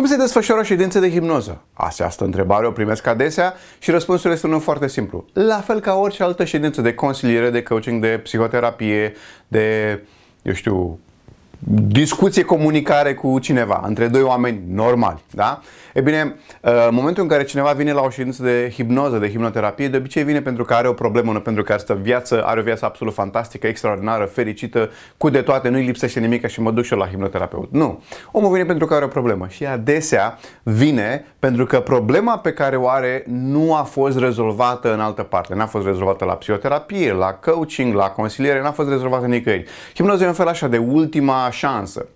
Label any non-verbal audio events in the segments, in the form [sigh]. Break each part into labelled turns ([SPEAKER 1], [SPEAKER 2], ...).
[SPEAKER 1] Cum se desfășoară ședințe de hipnoză? Această întrebare o primesc adesea și răspunsul este unul foarte simplu. La fel ca orice altă ședință de consiliere, de coaching, de psihoterapie, de, eu știu, discuție, comunicare cu cineva, între doi oameni normali, da? E bine, uh, în momentul în care cineva vine la o ședință de hipnoză, de hipnoterapie, de obicei vine pentru că are o problemă, nu pentru că are o viață, are o viață absolut fantastică, extraordinară, fericită, cu de toate, nu-i lipsește nimic și mă duc și eu la hipnoterapeut. Nu. Omul vine pentru că are o problemă și adesea vine pentru că problema pe care o are nu a fost rezolvată în altă parte. N-a fost rezolvată la psihoterapie, la coaching, la consiliere, n-a fost rezolvată nicăieri. Hipnoza e un fel așa de ultima șansă.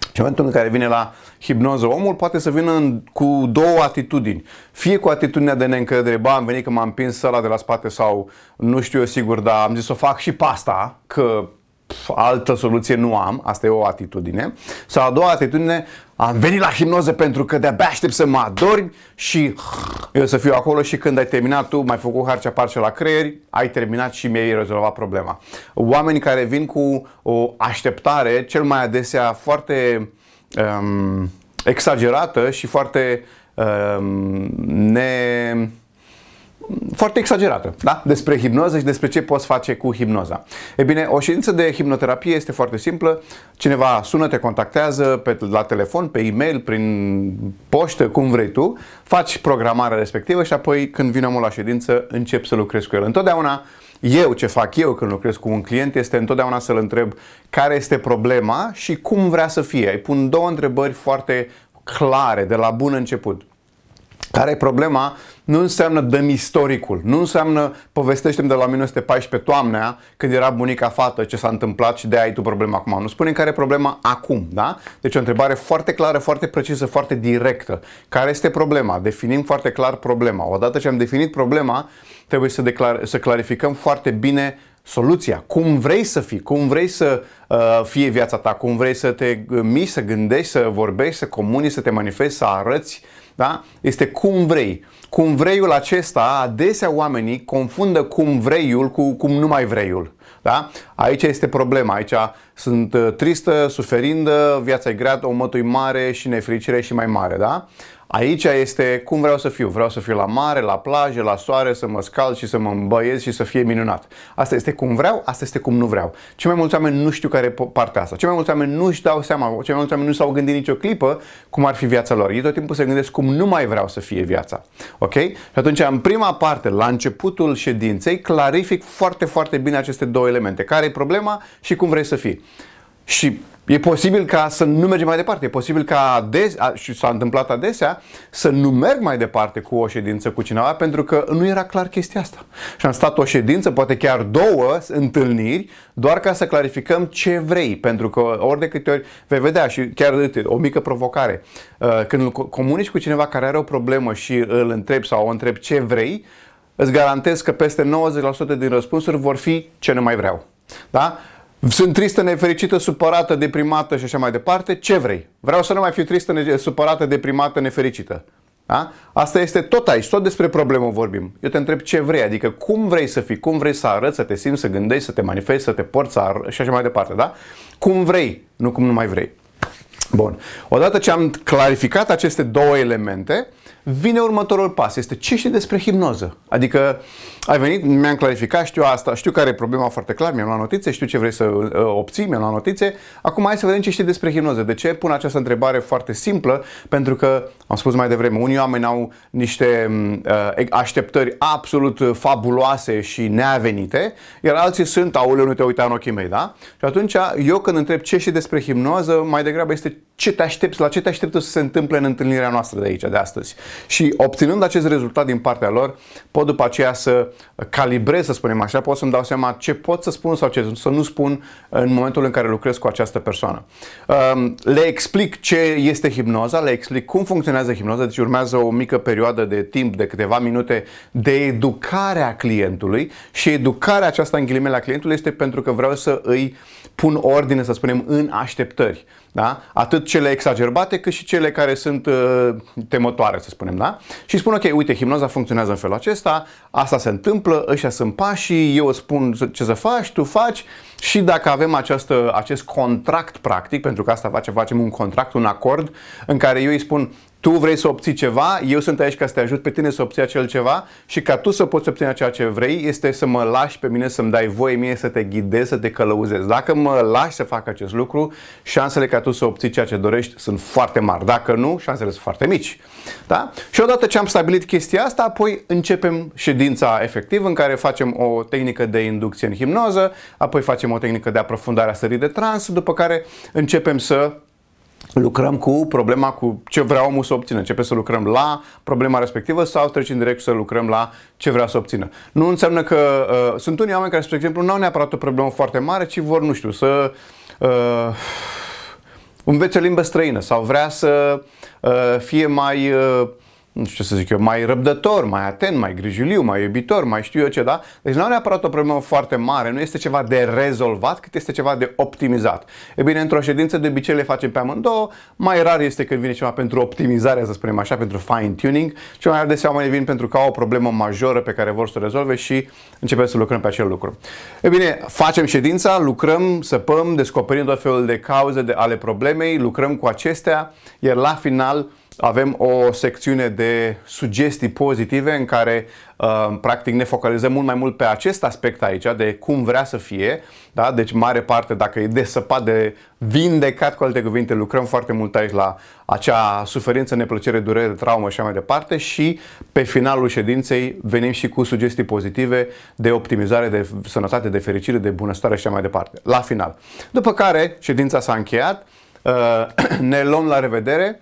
[SPEAKER 1] Și în momentul în care vine la hipnoză, omul poate să vină în, cu două atitudini. Fie cu atitudinea de neîncredere, ba, am venit că m-am împins ăla de la spate sau nu știu eu sigur, dar am zis să fac și pasta, că pf, altă soluție nu am, asta e o atitudine. Sau a doua atitudine, am venit la hipnoză pentru că de-abia aștept să mă adormi și eu să fiu acolo și când ai terminat tu, mai făcut harcea parce la creier, ai terminat și mi-ai rezolvat problema. Oamenii care vin cu o așteptare, cel mai adesea foarte um, exagerată și foarte um, ne foarte exagerată da? despre hipnoză și despre ce poți face cu hipnoza. E bine, o ședință de hipnoterapie este foarte simplă. Cineva sună, te contactează pe, la telefon, pe e-mail, prin poștă, cum vrei tu, faci programarea respectivă și apoi când vine omul la ședință începi să lucrezi cu el. Întotdeauna eu ce fac eu când lucrez cu un client este întotdeauna să-l întreb care este problema și cum vrea să fie. Îi pun două întrebări foarte clare de la bun început care e problema, nu înseamnă dăm istoricul, nu înseamnă povestește de la 1914 toamnea, când era bunica fată, ce s-a întâmplat și de ai tu problema acum. Nu spune care e problema acum, da? Deci o întrebare foarte clară, foarte precisă, foarte directă. Care este problema? Definim foarte clar problema. Odată ce am definit problema, trebuie să, declar- să clarificăm foarte bine soluția, cum vrei să fii, cum vrei să uh, fie viața ta, cum vrei să te miști, să gândești, să vorbești, să comuni, să te manifesti, să arăți, da? Este cum vrei. Cum vreiul acesta, adesea oamenii confundă cum vreiul cu cum nu mai vreiul. Da? Aici este problema, aici sunt uh, tristă, suferindă, viața e grea, o mătui mare și nefericire și mai mare. Da? Aici este cum vreau să fiu. Vreau să fiu la mare, la plajă, la soare, să mă scald și să mă îmbăiez și să fie minunat. Asta este cum vreau, asta este cum nu vreau. Cei mai mulți oameni nu știu care e partea asta. Cei mai mulți oameni nu și dau seama, cei mai mulți oameni nu s-au gândit nicio clipă cum ar fi viața lor. Ei tot timpul se gândesc cum nu mai vreau să fie viața. Ok? Și atunci, în prima parte, la începutul ședinței, clarific foarte, foarte bine aceste două elemente. Care e problema și cum vrei să fii. Și E posibil ca să nu mergem mai departe, e posibil ca ades, și s-a întâmplat adesea, să nu merg mai departe cu o ședință cu cineva pentru că nu era clar chestia asta. Și am stat o ședință, poate chiar două întâlniri, doar ca să clarificăm ce vrei, pentru că ori de câte ori vei vedea și chiar uite, o mică provocare. Uh, când comunici cu cineva care are o problemă și îl întrebi sau o întrebi ce vrei, îți garantez că peste 90% din răspunsuri vor fi ce nu mai vreau. Da? Sunt tristă, nefericită, supărată, deprimată și așa mai departe. Ce vrei? Vreau să nu mai fiu tristă, supărată, deprimată, nefericită. Da? Asta este tot aici, tot despre problemă vorbim. Eu te întreb ce vrei, adică cum vrei să fii, cum vrei să arăți, să te simți, să gândești, să te manifesti, să te porți să ar- și așa mai departe, da? Cum vrei, nu cum nu mai vrei. Bun. Odată ce am clarificat aceste două elemente, vine următorul pas, este ce știi despre hipnoză? Adică ai venit, mi-am clarificat, știu asta, știu care e problema foarte clar, mi-am luat notițe, știu ce vrei să uh, obții, mi-am luat notițe. Acum hai să vedem ce știi despre hipnoză. De ce pun această întrebare foarte simplă? Pentru că, am spus mai devreme, unii oameni au niște mm, uh, așteptări absolut fabuloase și neavenite, iar alții sunt, aoleu, nu te uita în ochii mei, da? Și atunci, eu când întreb ce știi despre hipnoză, mai degrabă este ce te aștepți, la ce te aștepți să se întâmple în întâlnirea noastră de aici, de astăzi. Și obținând acest rezultat din partea lor, pot după aceea să calibrez, să spunem așa, pot să-mi dau seama ce pot să spun sau ce să nu spun în momentul în care lucrez cu această persoană. Um, le explic ce este hipnoza, le explic cum funcționează hipnoza, deci urmează o mică perioadă de timp de câteva minute de educare a clientului și educarea aceasta în ghilimele a clientului este pentru că vreau să îi pun ordine, să spunem, în așteptări. Da? Atât cele exagerbate, cât și cele care sunt uh, temătoare, să spunem, da? Și spun, ok, uite, hipnoza funcționează în felul acesta, asta se întâmplă, ăștia sunt pașii, eu îți spun ce să faci, tu faci și dacă avem această, acest contract, practic, pentru că asta face, facem un contract, un acord, în care eu îi spun, tu vrei să obții ceva, eu sunt aici ca să te ajut pe tine să obții acel ceva și ca tu să poți obține ceea ce vrei este să mă lași pe mine, să-mi dai voie mie să te ghidez, să te călăuzez. Dacă mă lași să fac acest lucru, șansele ca tu să obții ceea ce dorești sunt foarte mari. Dacă nu, șansele sunt foarte mici. Da? Și odată ce am stabilit chestia asta, apoi începem ședința efectiv în care facem o tehnică de inducție în hipnoză, apoi facem o tehnică de aprofundare a sării de trans, după care începem să lucrăm cu problema cu ce vrea omul să obțină. Începem să lucrăm la problema respectivă sau trecem direct să lucrăm la ce vrea să obțină. Nu înseamnă că uh, sunt unii oameni care, spre exemplu, nu au neapărat o problemă foarte mare, ci vor, nu știu, să uh, învețe o limbă străină sau vrea să uh, fie mai uh, nu știu ce să zic eu, mai răbdător, mai atent, mai grijuliu, mai iubitor, mai știu eu ce, da? Deci nu are neapărat o problemă foarte mare, nu este ceva de rezolvat, cât este ceva de optimizat. E bine, într-o ședință de obicei le facem pe amândouă, mai rar este când vine ceva pentru optimizare, să spunem așa, pentru fine-tuning, ce mai adesea mai vin pentru că au o problemă majoră pe care vor să o rezolve și începem să lucrăm pe acel lucru. E bine, facem ședința, lucrăm, săpăm, descoperim tot felul de cauze de, ale problemei, lucrăm cu acestea, iar la final avem o secțiune de sugestii pozitive în care uh, practic ne focalizăm mult mai mult pe acest aspect aici, de cum vrea să fie, da? deci mare parte dacă e desăpat de vindecat, cu alte cuvinte, lucrăm foarte mult aici la acea suferință, neplăcere, durere, traumă și așa mai departe și pe finalul ședinței venim și cu sugestii pozitive de optimizare, de sănătate, de fericire, de bunăstare și așa mai departe, la final. După care ședința s-a încheiat, uh, [clears throat] ne luăm la revedere,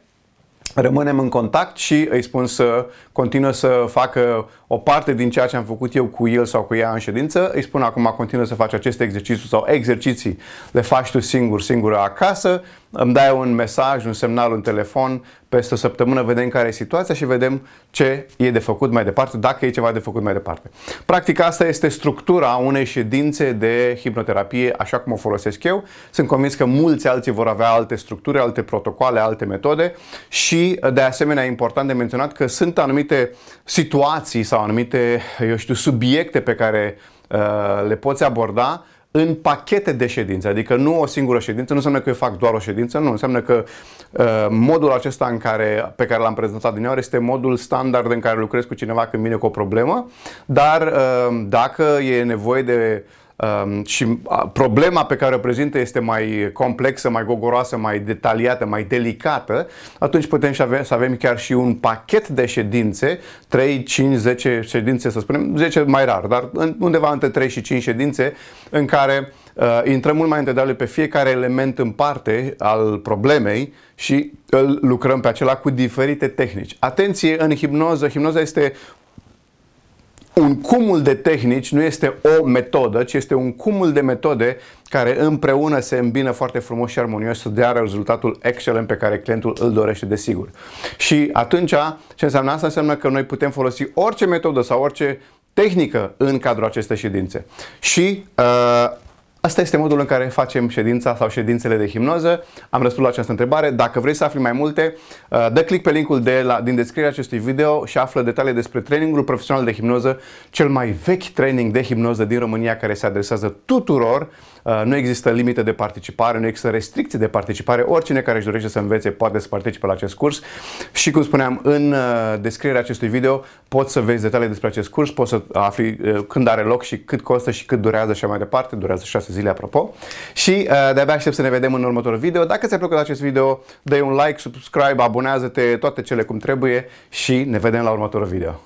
[SPEAKER 1] rămânem în contact și îi spun să continuă să facă o parte din ceea ce am făcut eu cu el sau cu ea în ședință. Îi spun acum continuă să faci aceste exercițiu sau exerciții le faci tu singur, singură acasă îmi dai un mesaj, un semnal, un telefon, peste o săptămână vedem care e situația și vedem ce e de făcut mai departe, dacă e ceva de făcut mai departe. Practic asta este structura unei ședințe de hipnoterapie, așa cum o folosesc eu. Sunt convins că mulți alții vor avea alte structuri, alte protocoale, alte metode și de asemenea e important de menționat că sunt anumite situații sau anumite, eu știu, subiecte pe care uh, le poți aborda în pachete de ședințe, adică nu o singură ședință, nu înseamnă că eu fac doar o ședință, nu, înseamnă că uh, modul acesta în care, pe care l-am prezentat din este modul standard în care lucrez cu cineva când vine cu o problemă, dar uh, dacă e nevoie de Um, și problema pe care o prezintă este mai complexă, mai gogoroasă, mai detaliată, mai delicată, atunci putem și avem, să avem chiar și un pachet de ședințe, 3, 5, 10 ședințe, să spunem, 10 mai rar, dar undeva între 3 și 5 ședințe în care uh, intrăm mult mai în detaliu pe fiecare element în parte al problemei și îl lucrăm pe acela cu diferite tehnici. Atenție în hipnoză. Hipnoza este un cumul de tehnici nu este o metodă, ci este un cumul de metode care împreună se îmbină foarte frumos și armonios să dea rezultatul excelent pe care clientul îl dorește, desigur. Și atunci, ce înseamnă asta? Înseamnă că noi putem folosi orice metodă sau orice tehnică în cadrul acestei ședințe. Și uh, Asta este modul în care facem ședința sau ședințele de hipnoză. Am răspuns la această întrebare. Dacă vrei să afli mai multe, uh, dă click pe linkul de la, din descrierea acestui video și află detalii despre trainingul profesional de hipnoză, cel mai vechi training de hipnoză din România care se adresează tuturor. Uh, nu există limite de participare, nu există restricții de participare. Oricine care își dorește să învețe poate să participe la acest curs. Și cum spuneam, în uh, descrierea acestui video poți să vezi detalii despre acest curs, poți să afli când are loc și cât costă și cât durează și mai departe. Durează 6 zile, apropo. Și uh, de-abia aștept să ne vedem în următorul video. Dacă ți-a plăcut acest video, dă un like, subscribe, abonează-te, toate cele cum trebuie și ne vedem la următorul video.